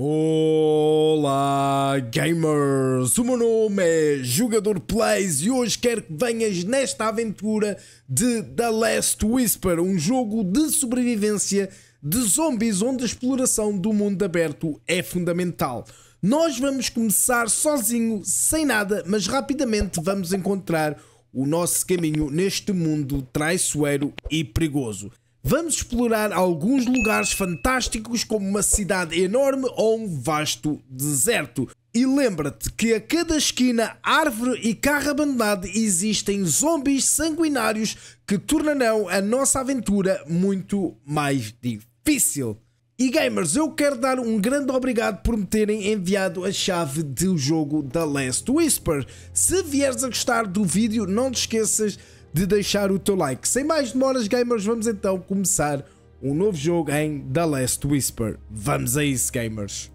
Olá gamers, o meu nome é Jogador Plays e hoje quero que venhas nesta aventura de The Last Whisper, um jogo de sobrevivência de zombies onde a exploração do mundo aberto é fundamental. Nós vamos começar sozinho, sem nada, mas rapidamente vamos encontrar o nosso caminho neste mundo traiçoeiro e perigoso. Vamos explorar alguns lugares fantásticos, como uma cidade enorme ou um vasto deserto. E lembra-te que a cada esquina, árvore e carro abandonado existem zombies sanguinários que tornarão a nossa aventura muito mais difícil. E gamers, eu quero dar um grande obrigado por me terem enviado a chave do jogo da Last Whisper. Se vieres a gostar do vídeo, não te esqueças de deixar o teu like. Sem mais demoras, gamers, vamos então começar um novo jogo em The Last Whisper. Vamos a isso, gamers!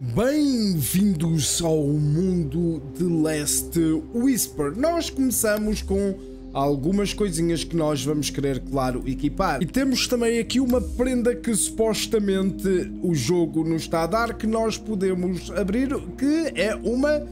Bem-vindos ao mundo de Last Whisper. Nós começamos com algumas coisinhas que nós vamos querer, claro, equipar. E temos também aqui uma prenda que supostamente o jogo nos está a dar, que nós podemos abrir, que é uma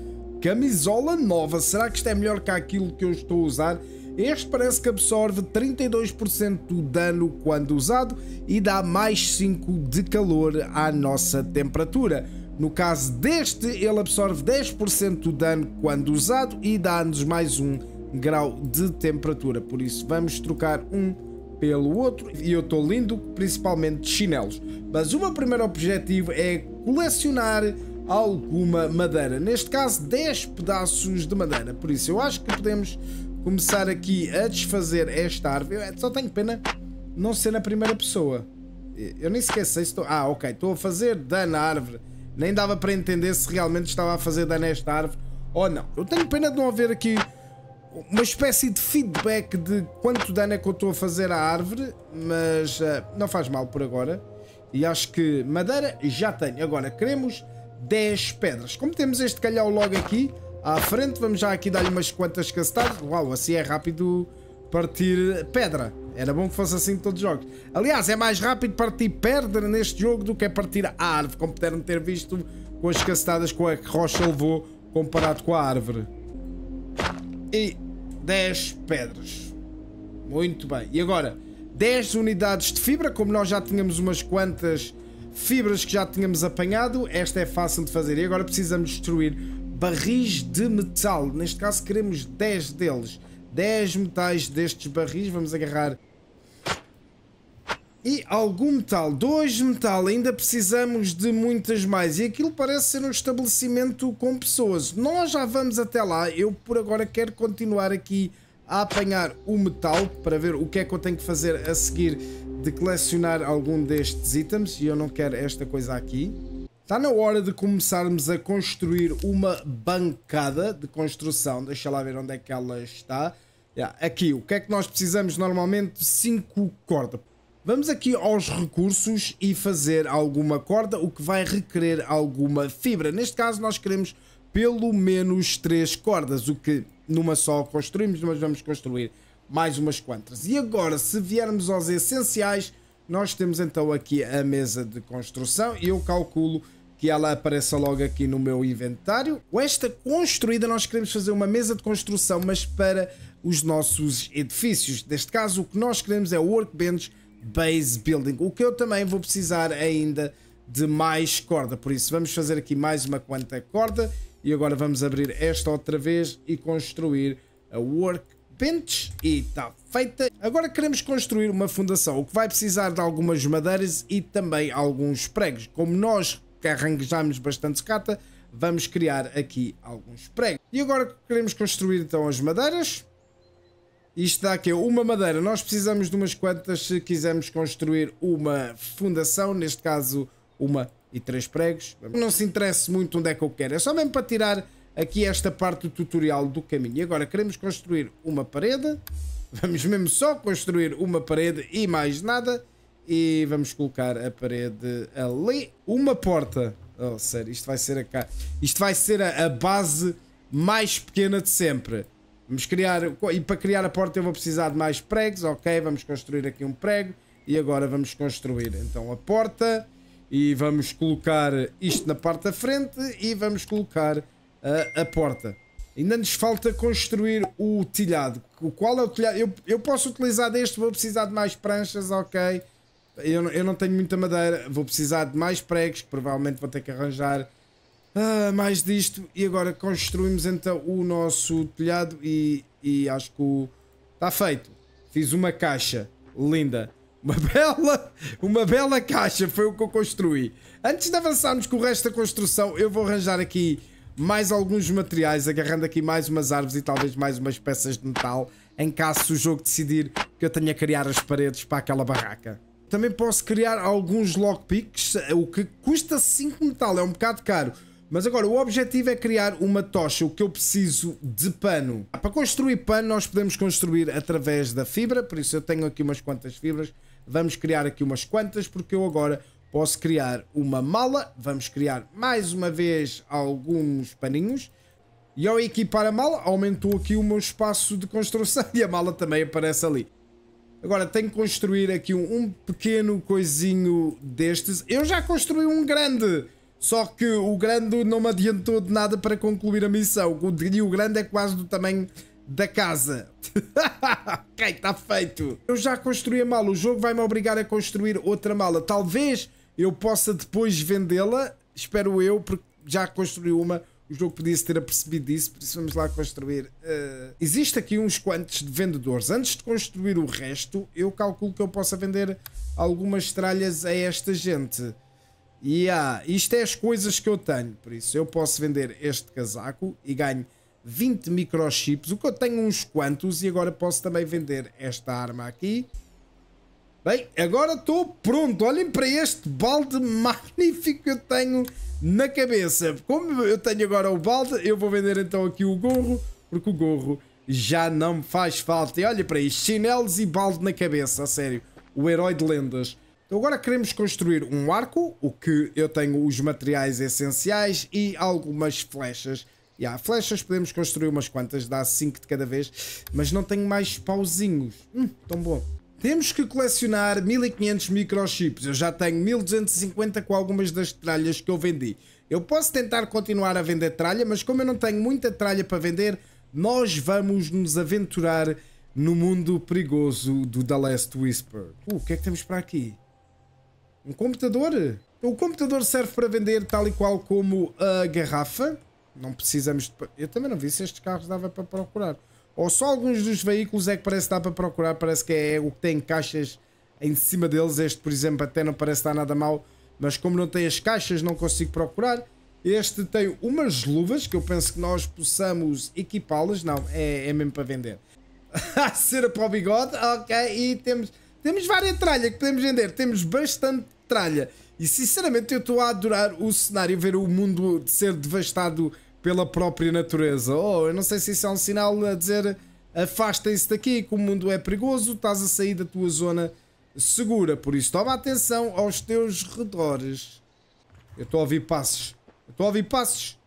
camisola nova. Será que isto é melhor que aquilo que eu estou a usar? Este parece que absorve 32% do dano quando usado e dá mais 5 de calor à nossa temperatura. No caso deste, ele absorve 10% do dano quando usado e dá-nos mais 1 grau de temperatura. Por isso, vamos trocar um pelo outro e eu estou lindo, principalmente de chinelos. Mas o meu primeiro objetivo é colecionar alguma madeira. Neste caso, 10 pedaços de madeira. Por isso, eu acho que podemos começar aqui a desfazer esta árvore. Eu só tenho pena não ser na primeira pessoa. Eu nem esqueci sei se estou... Ah, ok, estou a fazer dano à árvore. Nem dava para entender se realmente estava a fazer dano a esta árvore ou não. Eu tenho pena de não haver aqui uma espécie de feedback de quanto dano é que eu estou a fazer à árvore, mas uh, não faz mal por agora. E acho que madeira já tenho. Agora queremos 10 pedras. Como temos este calhau logo aqui, à frente. Vamos já aqui dar-lhe umas quantas castadas. Uau, assim é rápido partir pedra. Era bom que fosse assim em todos os jogos. Aliás, é mais rápido partir pedra neste jogo do que é partir a árvore, como puderam ter visto com as castadas com a rocha levou comparado com a árvore. E 10 pedras. Muito bem. E agora, 10 unidades de fibra, como nós já tínhamos umas quantas fibras que já tínhamos apanhado, esta é fácil de fazer. E agora precisamos destruir barris de metal. Neste caso queremos 10 deles. 10 metais destes barris. Vamos agarrar e algum metal. Dois metal, ainda precisamos de muitas mais. E aquilo parece ser um estabelecimento com pessoas. Nós já vamos até lá. Eu por agora quero continuar aqui a apanhar o metal para ver o que é que eu tenho que fazer a seguir de colecionar algum destes itens. E eu não quero esta coisa aqui. Está na hora de começarmos a construir uma bancada de construção. Deixa lá ver onde é que ela está. Yeah, aqui, o que é que nós precisamos normalmente? 5 cordas. Vamos aqui aos recursos e fazer alguma corda, o que vai requerer alguma fibra. Neste caso, nós queremos pelo menos 3 cordas, o que numa só construímos, mas vamos construir mais umas quantas. E agora, se viermos aos essenciais, nós temos então aqui a mesa de construção e eu calculo que ela apareça logo aqui no meu inventário. Com esta construída, nós queremos fazer uma mesa de construção, mas para os nossos edifícios. Neste caso, o que nós queremos é o Workbench Base Building, o que eu também vou precisar ainda de mais corda. Por isso, vamos fazer aqui mais uma quanta corda e agora vamos abrir esta outra vez e construir a Workbench e está feita. Agora queremos construir uma fundação, o que vai precisar de algumas madeiras e também alguns pregos. Como nós que arranjamos bastante secata, vamos criar aqui alguns pregos. E agora queremos construir então as madeiras. Isto dá aqui uma madeira. Nós precisamos de umas quantas se quisermos construir uma fundação, neste caso uma e três pregos. Não se interessa muito onde é que eu quero, é só mesmo para tirar aqui esta parte do tutorial do caminho. E agora queremos construir uma parede. Vamos mesmo só construir uma parede e mais nada. E vamos colocar a parede ali. Uma porta. Oh, sério, isto vai ser a, ca... isto vai ser a, a base mais pequena de sempre. Vamos criar, e para criar a porta eu vou precisar de mais pregos, ok, vamos construir aqui um prego e agora vamos construir então a porta e vamos colocar isto na parte da frente e vamos colocar a, a porta. Ainda nos falta construir o telhado. Qual é o telhado? Eu, eu posso utilizar deste, vou precisar de mais pranchas, ok, eu, eu não tenho muita madeira, vou precisar de mais pregos, que provavelmente vou ter que arranjar ah, mais disto. E agora construímos então o nosso telhado e, e acho que o... está feito. Fiz uma caixa linda. Uma bela, uma bela caixa foi o que eu construí. Antes de avançarmos com o resto da construção, eu vou arranjar aqui mais alguns materiais, agarrando aqui mais umas árvores e talvez mais umas peças de metal, em caso o jogo decidir que eu tenha que criar as paredes para aquela barraca. Também posso criar alguns lockpicks, o que custa 5 metal, é um bocado caro. Mas agora, o objetivo é criar uma tocha, o que eu preciso de pano. Ah, para construir pano, nós podemos construir através da fibra, por isso eu tenho aqui umas quantas fibras. Vamos criar aqui umas quantas, porque eu agora posso criar uma mala. Vamos criar mais uma vez alguns paninhos. E ao equipar a mala, aumentou aqui o meu espaço de construção e a mala também aparece ali. Agora tenho que construir aqui um, um, pequeno coisinho destes. Eu já construí um grande, só que o grande não me adiantou de nada para concluir a missão. O, o grande é quase do tamanho da casa. ok, está feito. Eu já construí a mala, o jogo vai me obrigar a construir outra mala. Talvez eu possa depois vendê-la, espero eu, porque já construí uma o jogo podia-se ter apercebido disso, por isso vamos lá construir. Uh, existe aqui uns quantos de vendedores. Antes de construir o resto, eu calculo que eu possa vender algumas tralhas a esta gente. E yeah, isto é as coisas que eu tenho, por isso eu posso vender este casaco e ganho 20 microchips, o que eu tenho uns quantos, e agora posso também vender esta arma aqui Bem, agora estou pronto. Olhem para este balde magnífico que eu tenho na cabeça. Como eu tenho agora o balde, eu vou vender então aqui o gorro, porque o gorro já não me faz falta. E olha para isto, chinelos e balde na cabeça, a sério. O herói de lendas. Então agora queremos construir um arco, o que eu tenho os materiais essenciais e algumas flechas. E há flechas, podemos construir umas quantas, dá 5 de cada vez, mas não tenho mais pauzinhos. Hum, tão bom. Temos que colecionar 1500 microchips. Eu já tenho 1250 com algumas das tralhas que eu vendi. Eu posso tentar continuar a vender tralha, mas como eu não tenho muita tralha para vender, nós vamos nos aventurar no mundo perigoso do The Last Whisper. Uh, o que é que temos para aqui? Um computador? O computador serve para vender tal e qual como a garrafa. Não precisamos de... Eu também não vi se estes carros dava para procurar ou só alguns dos veículos é que parece que dá para procurar, parece que é o que tem caixas em cima deles. Este, por exemplo, até não parece dar nada mal, mas como não tem as caixas, não consigo procurar. Este tem umas luvas que eu penso que nós possamos equipá-las. Não, é, é mesmo para vender. A ah, cera para o bigode, ok. E temos, temos várias tralha que podemos vender. Temos bastante tralha. E sinceramente eu estou a adorar o cenário, ver o mundo ser devastado pela própria natureza. Oh, eu não sei se isso é um sinal a dizer afastem-se daqui, que o mundo é perigoso, estás a sair da tua zona segura. Por isso, toma atenção aos teus redores. Eu estou a ouvir passos. Eu estou a ouvir passos.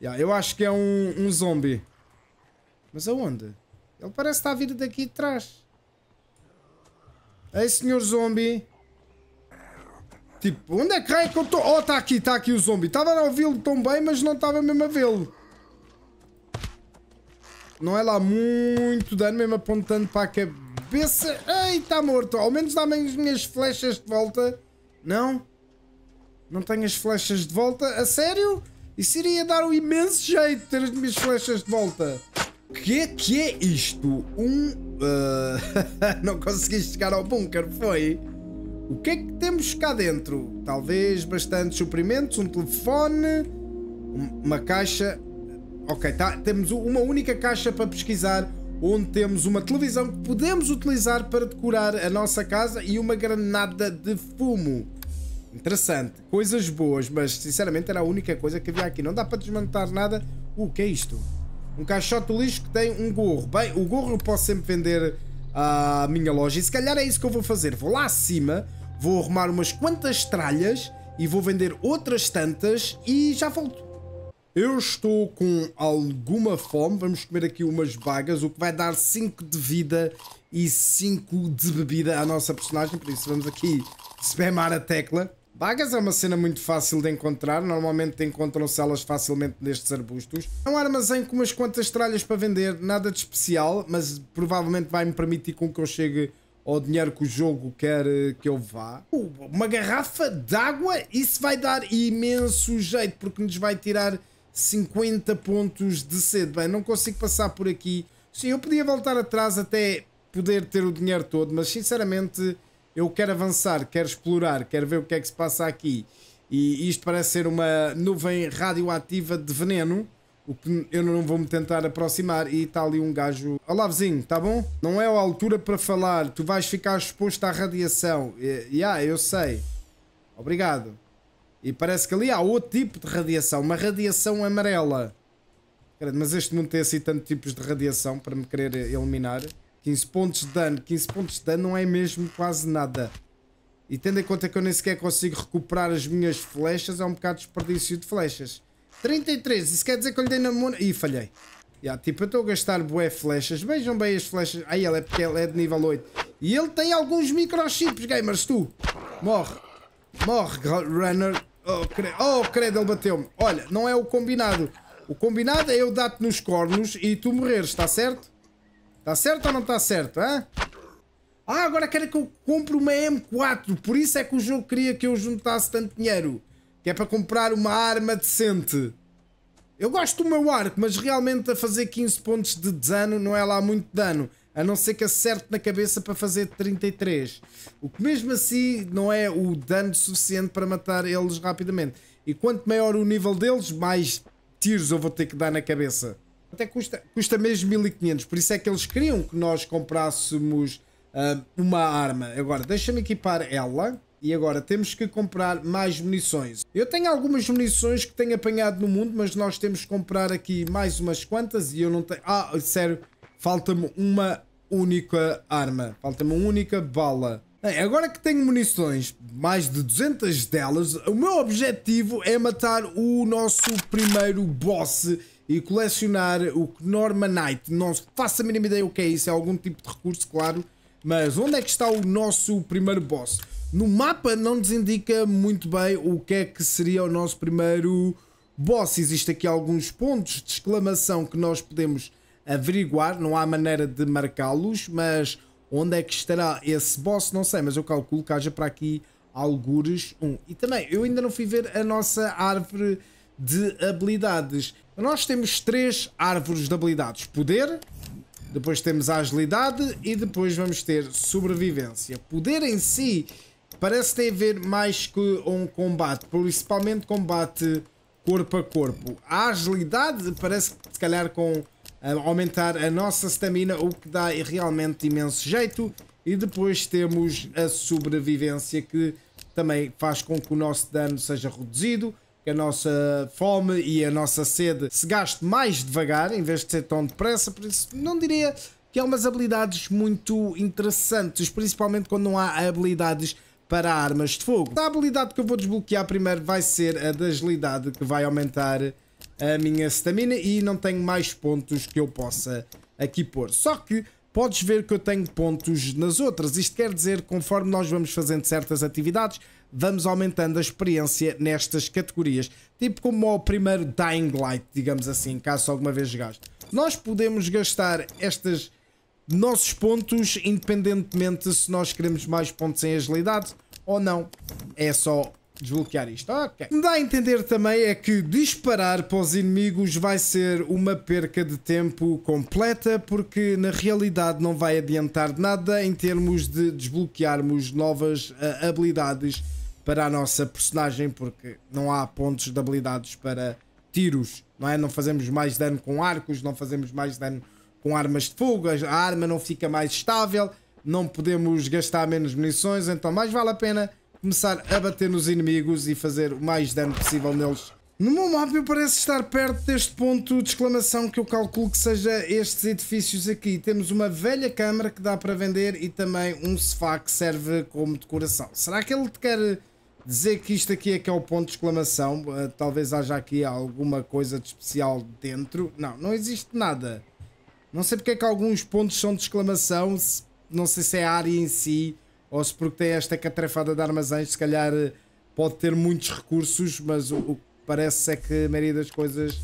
Yeah, eu acho que é um, um zombie. Mas aonde? Ele parece estar a vir daqui de trás. Ei, senhor zombie. Tipo, onde é que é que eu estou? Oh, está aqui, está aqui o zombie. Estava a ouvi-lo tão bem, mas não estava mesmo a vê-lo. Não é lá muito dano, mesmo apontando para a cabeça. Ei, está morto. Ao menos dá-me as minhas flechas de volta. Não? Não tenho as flechas de volta? A sério? Isso iria dar um imenso jeito ter as minhas flechas de volta. O que é que é isto? Um... Uh... não consegui chegar ao bunker, foi? O que é que temos cá dentro? Talvez bastante suprimentos, um telefone, uma caixa. Ok, tá, temos uma única caixa para pesquisar, onde temos uma televisão que podemos utilizar para decorar a nossa casa e uma granada de fumo. Interessante, coisas boas, mas sinceramente era a única coisa que havia aqui. Não dá para desmontar nada. O uh, que é isto? Um caixote de lixo que tem um gorro. Bem, o gorro eu posso sempre vender à minha loja. E se calhar é isso que eu vou fazer. Vou lá acima, vou arrumar umas quantas tralhas e vou vender outras tantas e já volto. Eu estou com alguma fome. Vamos comer aqui umas bagas, o que vai dar 5 de vida e 5 de bebida à nossa personagem. Por isso, vamos aqui spamar a tecla. Bagas é uma cena muito fácil de encontrar, normalmente encontram-se elas facilmente nestes arbustos. É um armazém com umas quantas tralhas para vender, nada de especial, mas provavelmente vai-me permitir com que eu chegue ao dinheiro que o jogo quer eh, que eu vá. Uh, uma garrafa de água, isso vai dar imenso jeito, porque nos vai tirar 50 pontos de sede. Bem, não consigo passar por aqui. Sim, eu podia voltar atrás até poder ter o dinheiro todo, mas sinceramente eu quero avançar, quero explorar, quero ver o que é que se passa aqui. E isto parece ser uma nuvem radioativa de veneno, o que eu não vou me tentar aproximar. E está ali um gajo. Olá, vizinho, está bom? Não é a altura para falar, tu vais ficar exposto à radiação. E, yeah, eu sei. Obrigado. E parece que ali há outro tipo de radiação, uma radiação amarela. Mas este mundo tem assim tantos tipos de radiação para me querer eliminar. 15 pontos de dano. 15 pontos de dano não é mesmo quase nada. E tendo em conta que eu nem sequer consigo recuperar as minhas flechas, é um bocado desperdício de flechas. 33, isso quer dizer que eu lhe dei na mona... Ih, falhei. Yeah, tipo, eu estou a gastar bué flechas. Vejam bem as flechas. Aí ela é porque ela é de nível 8. E ele tem alguns microchips, gamers, tu. Morre. Morre, runner. Oh, credo, oh, credo ele bateu-me. Olha, não é o combinado. O combinado é eu dar-te nos cornos e tu morreres, está certo? Tá certo ou não tá certo, hã? Ah, agora querem é que eu compre uma M4. Por isso é que o jogo queria que eu juntasse tanto dinheiro. Que é para comprar uma arma decente. Eu gosto do meu arco, mas realmente a fazer 15 pontos de dano não é lá muito dano. A não ser que acerte na cabeça para fazer 33. O que mesmo assim não é o dano suficiente para matar eles rapidamente. E quanto maior o nível deles, mais tiros eu vou ter que dar na cabeça até custa, custa mesmo 1500, por isso é que eles queriam que nós comprássemos uh, uma arma. Agora, deixa-me equipar ela. E agora temos que comprar mais munições. Eu tenho algumas munições que tenho apanhado no mundo, mas nós temos que comprar aqui mais umas quantas e eu não tenho... Ah, sério, falta-me uma única arma. Falta-me uma única bala. Bem, agora que tenho munições, mais de 200 delas, o meu objetivo é matar o nosso primeiro boss e colecionar o Norma Knight. Não faço a mínima ideia o que é isso, é algum tipo de recurso, claro. Mas onde é que está o nosso primeiro boss? No mapa não nos indica muito bem o que é que seria o nosso primeiro boss. Existem aqui alguns pontos de exclamação que nós podemos averiguar, não há maneira de marcá-los, mas onde é que estará esse boss? Não sei, mas eu calculo que haja para aqui algures 1. Um. E também, eu ainda não fui ver a nossa árvore de habilidades. Nós temos três árvores de habilidades: poder, depois temos a agilidade e depois vamos ter sobrevivência. Poder em si parece ter a ver mais que um combate, principalmente combate corpo a corpo. A agilidade parece se calhar com eh, aumentar a nossa stamina, o que dá realmente imenso jeito. E depois temos a sobrevivência que também faz com que o nosso dano seja reduzido que a nossa fome e a nossa sede se gaste mais devagar, em vez de ser tão depressa, por isso não diria que há umas habilidades muito interessantes, principalmente quando não há habilidades para armas de fogo. A habilidade que eu vou desbloquear primeiro vai ser a da agilidade, que vai aumentar a minha stamina e não tenho mais pontos que eu possa aqui pôr. Só que podes ver que eu tenho pontos nas outras. Isto quer dizer, conforme nós vamos fazendo certas atividades, vamos aumentando a experiência nestas categorias. Tipo como o primeiro Dying Light, digamos assim, caso alguma vez gaste. Nós podemos gastar estes nossos pontos independentemente se nós queremos mais pontos em agilidade ou não. É só desbloquear isto. Ok. Me dá a entender também é que disparar para os inimigos vai ser uma perca de tempo completa, porque na realidade não vai adiantar nada em termos de desbloquearmos novas uh, habilidades para a nossa personagem, porque não há pontos de habilidades para tiros, não é? Não fazemos mais dano com arcos, não fazemos mais dano com armas de fuga, a arma não fica mais estável, não podemos gastar menos munições, então mais vale a pena começar a bater nos inimigos e fazer o mais dano possível neles. No meu mapa eu parece estar perto deste ponto de exclamação que eu calculo que seja estes edifícios aqui. Temos uma velha câmara que dá para vender e também um sofá que serve como decoração. Será que ele quer Dizer que isto aqui é que é o ponto de exclamação, uh, talvez haja aqui alguma coisa de especial dentro. Não, não existe nada. Não sei porque é que alguns pontos são de exclamação, se, não sei se é a área em si, ou se porque tem esta catrafada de armazéns, se calhar eh, pode ter muitos recursos, mas o, o que parece é que a maioria das coisas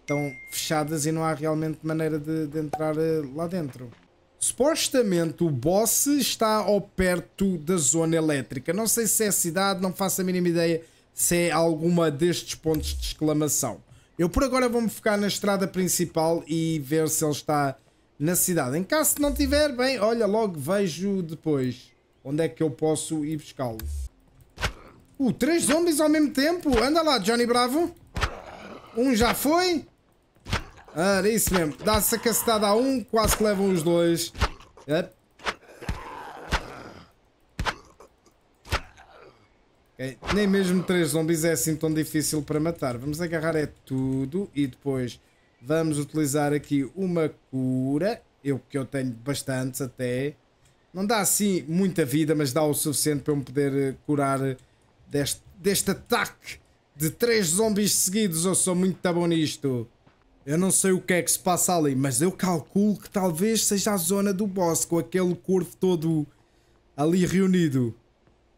estão fechadas e não há realmente maneira de, de entrar eh, lá dentro. Supostamente o boss está ao perto da zona elétrica. Não sei se é cidade, não faço a mínima ideia se é alguma destes pontos de exclamação. Eu por agora vou-me focar na estrada principal e ver se ele está na cidade. Em caso não tiver, bem, olha, logo vejo depois onde é que eu posso ir buscá-lo. Uh, três zombies ao mesmo tempo! Anda lá, Johnny Bravo! Um já foi, era ah, é isso mesmo. Dá-se a cacetada a um, quase que levam os dois. Yep. Okay. Nem mesmo três zombies é assim tão difícil para matar. Vamos agarrar é tudo e depois vamos utilizar aqui uma cura. Eu que eu tenho bastantes até. Não dá assim muita vida, mas dá o suficiente para eu me poder eh, curar deste, deste ataque de três zombies seguidos. Eu sou muito bom nisto. Eu não sei o que é que se passa ali, mas eu calculo que talvez seja a zona do boss com aquele corvo todo ali reunido.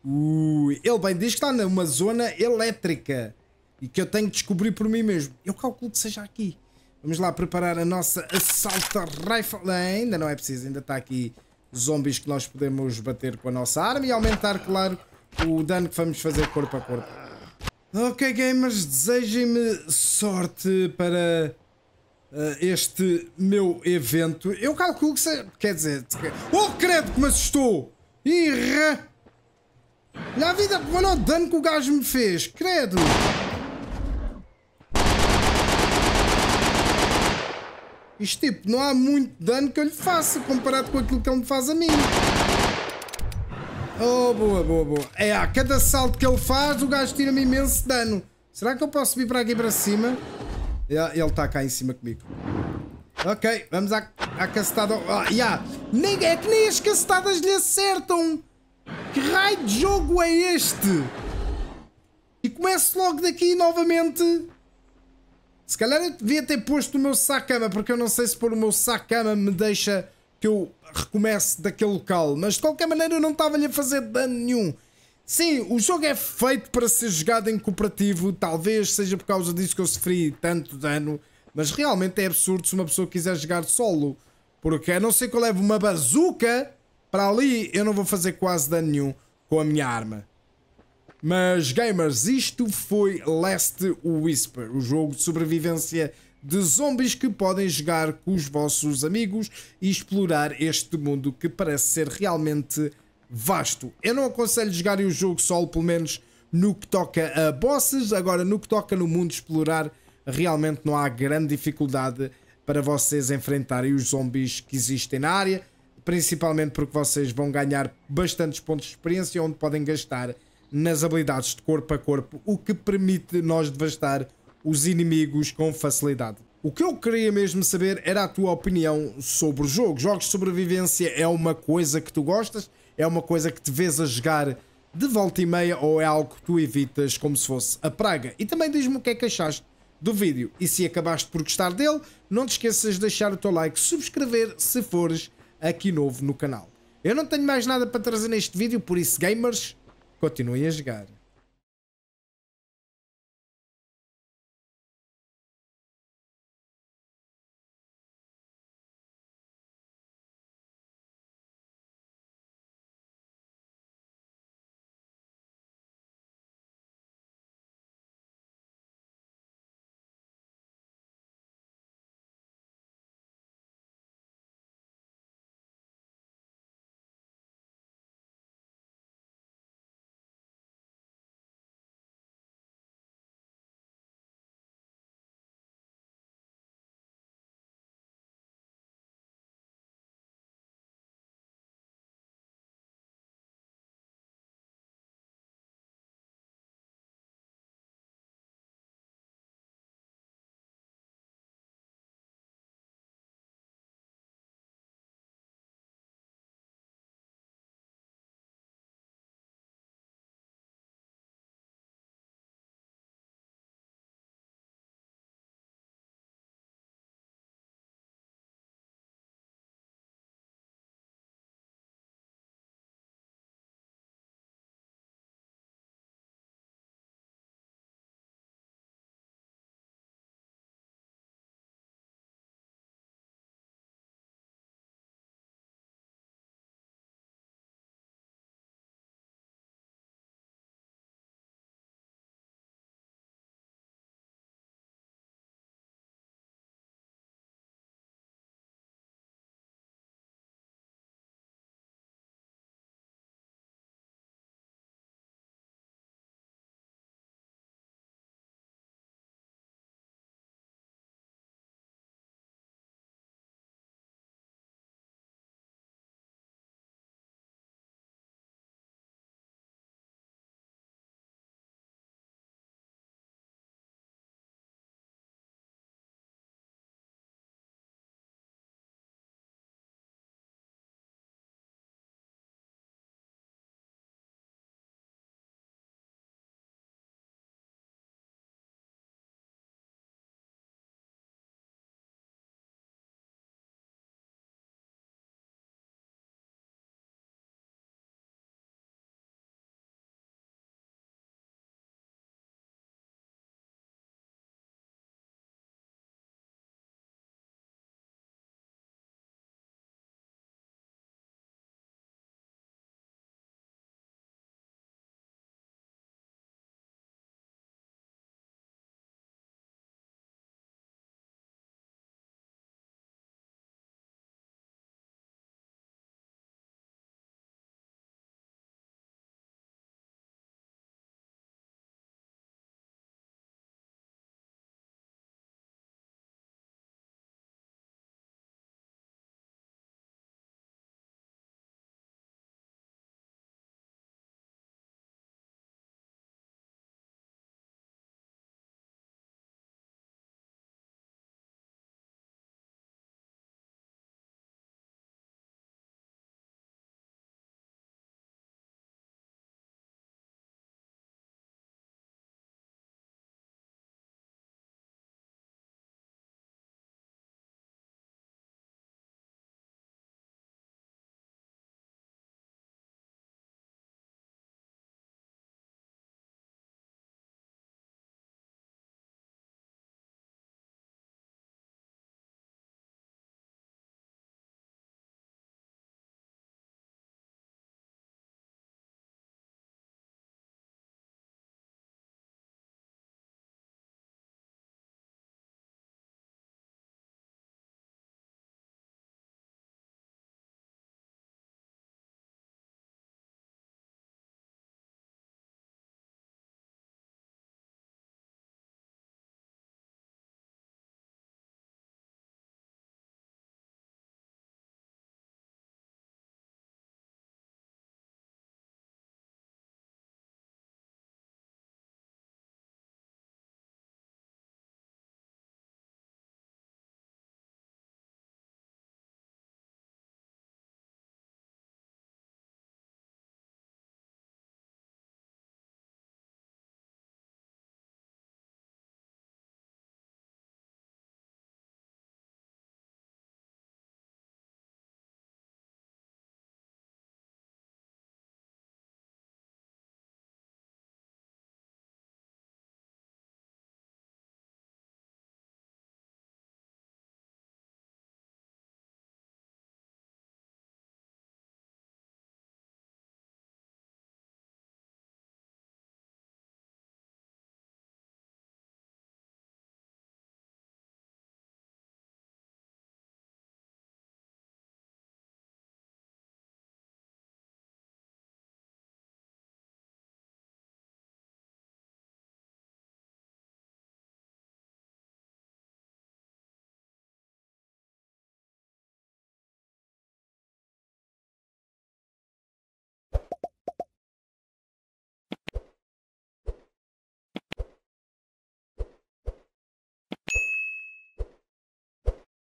Uh, ele bem diz que está numa zona elétrica e que eu tenho que descobrir por mim mesmo. Eu calculo que seja aqui. Vamos lá preparar a nossa assalto rifle. Ainda não é preciso, ainda está aqui zombies que nós podemos bater com a nossa arma e aumentar, claro, o dano que vamos fazer corpo a corpo. Ok, gamers, desejem-me sorte para eh, este meu evento. Eu calculo que seja. Quer dizer. Oh, credo que me assustou! Irra! Na vida, olha o dano que o gajo me fez, credo! Isto tipo, não há muito dano que eu lhe faça comparado com aquilo que ele me faz a mim. Oh, boa, boa, boa. É, a cada salto que ele faz, o gajo tira-me imenso dano. Será que eu posso vir para aqui para cima? Ele está cá em cima comigo. Ok, vamos à, à cacetada. Ah, yeah. é que nem as cacetadas lhe acertam. Que raio de jogo é este? E começo logo daqui novamente. Se calhar eu devia ter posto o meu saco-cama, porque eu não sei se pôr o meu saco-cama me deixa que eu recomece daquele local. Mas de qualquer maneira eu não estava-lhe a fazer dano nenhum. Sim, o jogo é feito para ser jogado em cooperativo, talvez seja por causa disso que eu sofri tanto dano, mas realmente é absurdo se uma pessoa quiser jogar solo, porque a não ser que eu leve uma bazuca para ali, eu não vou fazer quase dano nenhum com a minha arma. Mas, gamers, isto foi Last Whisper, o jogo de sobrevivência de zombies que podem jogar com os vossos amigos e explorar este mundo que parece ser realmente vasto. Eu não aconselho jogarem o jogo solo, pelo menos no que toca a bosses. Agora, no que toca no mundo explorar, realmente não há grande dificuldade para vocês enfrentarem os zombies que existem na área, principalmente porque vocês vão ganhar bastantes pontos de experiência onde podem gastar nas habilidades de corpo a corpo, o que permite nós devastar os inimigos com facilidade. O que eu queria mesmo saber era a tua opinião sobre o jogo. Jogos de sobrevivência é uma coisa que tu gostas? é uma coisa que te vês a jogar de volta e meia ou é algo que tu evitas como se fosse a praga. E também diz-me o que é que achaste do vídeo. E se acabaste por gostar dele, não te esqueças de deixar o teu like, subscrever se fores aqui novo no canal. Eu não tenho mais nada para trazer neste vídeo, por isso gamers, continuem a jogar.